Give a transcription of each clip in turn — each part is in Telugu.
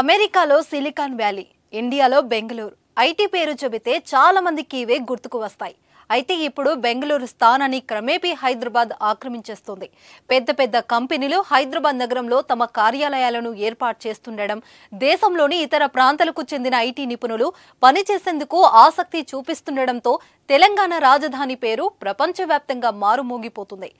అమెరికాలో సిలికాన్ వ్యాలీ ఇండియాలో బెంగళూరు ఐటీ పేరు చెబితే చాలా మందికి ఇవే గుర్తుకు వస్తాయి అయితే ఇప్పుడు బెంగళూరు స్థానాన్ని క్రమేపీ హైదరాబాద్ ఆక్రమించేస్తుంది పెద్ద పెద్ద కంపెనీలు హైదరాబాద్ నగరంలో తమ కార్యాలయాలను ఏర్పాటు చేస్తుండడం దేశంలోని ఇతర ప్రాంతాలకు చెందిన ఐటీ నిపుణులు పనిచేసేందుకు ఆసక్తి చూపిస్తుండడంతో తెలంగాణ రాజధాని పేరు ప్రపంచవ్యాప్తంగా మారుమోగిపోతుంది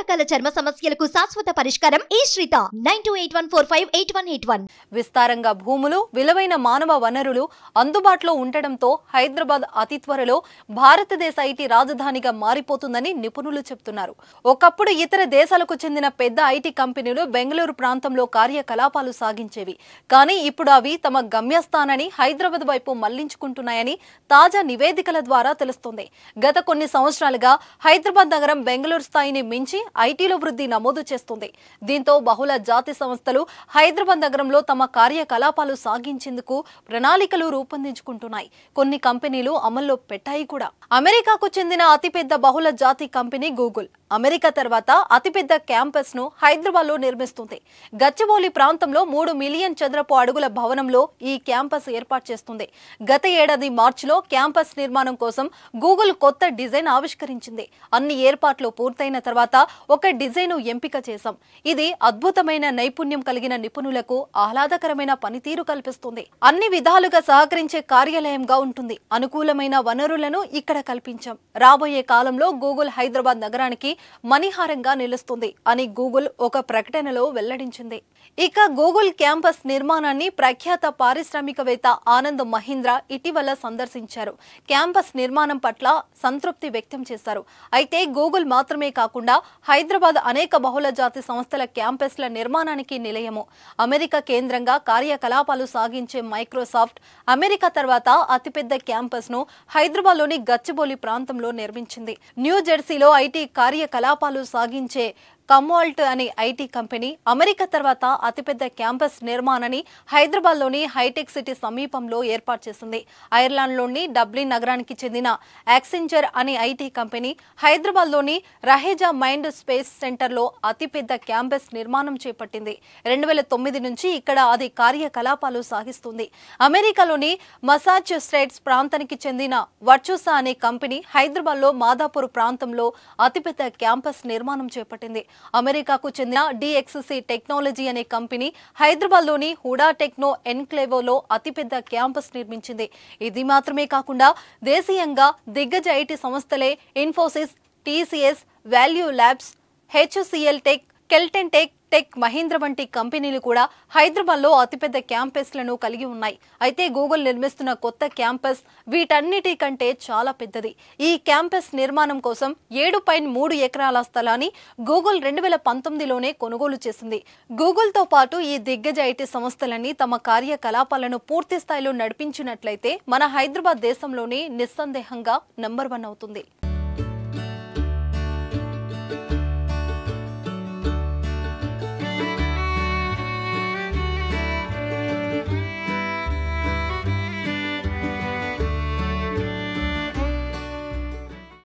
రకాల చర్మ సమస్యలకు శాశ్వత పరిష్కారం ఈ శ్రీత nine two eight one four five eight one eight one విస్తారంగా భూములు విలువైన మానవ వనరులు అందుబాటులో ఉండడంతో హైదరాబాద్ అతి త్వరలో భారతదేశ ఐటీ రాజధానిగా మారిపోతుందని నిపుణులు చెబుతున్నారు ఒకప్పుడు ఇతర దేశాలకు చెందిన పెద్ద ఐటీ కంపెనీలు బెంగళూరు ప్రాంతంలో కార్యకలాపాలు సాగించేవి కానీ ఇప్పుడు అవి తమ గమ్యస్థానాన్ని హైదరాబాద్ వైపు మళ్లించుకుంటున్నాయని తాజా నివేదికల ద్వారా తెలుస్తోంది గత కొన్ని సంవత్సరాలుగా హైదరాబాద్ నగరం బెంగళూరు స్థాయిని మించి ఐటీలో వృద్ధి నమోదు చేస్తుంది దీంతో బహుళ జాతి సంస్థలు హైదరాబాద్ నగరంలో తమ కార్యకలాపాలు సాగించేందుకు ప్రణాళికలు రూపొందించుకుంటున్నాయి కొన్ని కంపెనీలు అమల్లో పెట్టాయి కూడా అమెరికాకు చెందిన అతిపెద్ద బహుళ జాతి కంపెనీ గూగుల్ అమెరికా తర్వాత అతిపెద్ద క్యాంపస్ ను హైదరాబాద్ లో నిర్మిస్తుంది గచ్చిబౌలి ప్రాంతంలో మూడు మిలియన్ చదరపు అడుగుల భవనంలో ఈ క్యాంపస్ ఏర్పాటు చేస్తుంది గత ఏడాది మార్చిలో క్యాంపస్ నిర్మాణం కోసం గూగుల్ కొత్త డిజైన్ ఆవిష్కరించింది అన్ని ఏర్పాట్లు పూర్తయిన తర్వాత ఒక డిజైన్ ఎంపిక చేశాం ఇది అద్భుతమైన నైపుణ్యం కలిగిన నిపుణులకు ఆహ్లాదకరమైన పనితీరు కల్పిస్తుంది అన్ని విధాలుగా సహకరించే కార్యాలయంగా ఉంటుంది అనుకూలమైన వనరులను ఇక్కడ కల్పించాం రాబోయే కాలంలో గూగుల్ హైదరాబాద్ నగరానికి మణిహారంగా నిలుస్తుంది అని గూగుల్ ఒక ప్రకటనలో వెల్లడించింది ఇక గూగుల్ క్యాంపస్ నిర్మాణాన్ని ప్రఖ్యాత పారిశ్రామికవేత్త ఆనంద్ మహీంద్ర ఇటీవల సందర్శించారు క్యాంపస్ నిర్మాణం పట్ల సంతృప్తి వ్యక్తం చేశారు అయితే గూగుల్ మాత్రమే కాకుండా హైదరాబాద్ అనేక బహుళ జాతి సంస్థల క్యాంపస్ల నిర్మాణానికి నిలయము అమెరికా కేంద్రంగా కార్యకలాపాలు సాగించే మైక్రోసాఫ్ట్ అమెరికా తర్వాత అతిపెద్ద క్యాంపస్ను హైదరాబాద్లోని గచ్చిబౌలి ప్రాంతంలో నిర్మించింది న్యూ జెర్సీలో ఐటీ కార్యకలాపాలు సాగించే కమ్వాల్ట్ అనే ఐటీ కంపెనీ అమెరికా తర్వాత అతిపెద్ద క్యాంపస్ నిర్మాణాన్ని హైదరాబాద్లోని హైటెక్ సిటీ సమీపంలో ఏర్పాటు చేసింది ఐర్లాండ్లోని డబ్లిన్ నగరానికి చెందిన యాక్సెంజర్ అనే ఐటీ కంపెనీ హైదరాబాద్లోని రహేజా మైండ్ స్పేస్ సెంటర్లో అతిపెద్ద క్యాంపస్ నిర్మాణం చేపట్టింది రెండు వేల తొమ్మిది నుంచి ఇక్కడ అది కార్యకలాపాలు సాగిస్తుంది అమెరికాలోని మసాచ్యుసెట్స్ ప్రాంతానికి చెందిన వర్చుసా అనే కంపెనీ హైదరాబాద్లో మాదాపూర్ ప్రాంతంలో అతిపెద్ద క్యాంపస్ నిర్మాణం చేపట్టింది అమెరికాకు చెందిన డిఎక్స్సి టెక్నాలజీ అనే కంపెనీ హైదరాబాద్లోని హుడా టెక్నో ఎన్క్లేవోలో అతిపెద్ద క్యాంపస్ నిర్మించింది ఇది మాత్రమే కాకుండా దేశీయంగా దిగ్గజ ఐటీ సంస్థలే Infosys TCS value labs HCL tech Kelton tech tech Mahindra వంటి కంపెనీలు కూడా హైదరాబాద్లో అతిపెద్ద క్యాంపస్లను కలిగి ఉన్నాయి అయితే గూగుల్ నిర్మిస్తున్న కొత్త క్యాంపస్ వీటన్నిటి కంటే చాలా పెద్దది ఈ క్యాంపస్ నిర్మాణం కోసం ఏడు పాయింట్ మూడు ఎకరాల స్థలాన్ని గూగుల్ రెండు వేల పంతొమ్మిదిలోనే కొనుగోలు చేసింది గూగుల్తో పాటు ఈ దిగ్గజ ఐటీ సంస్థలన్నీ తమ కార్యకలాపాలను పూర్తి స్థాయిలో నడిపించినట్లయితే మన హైదరాబాద్ దేశంలోనే నిస్సందేహంగా నంబర్ వన్ అవుతుంది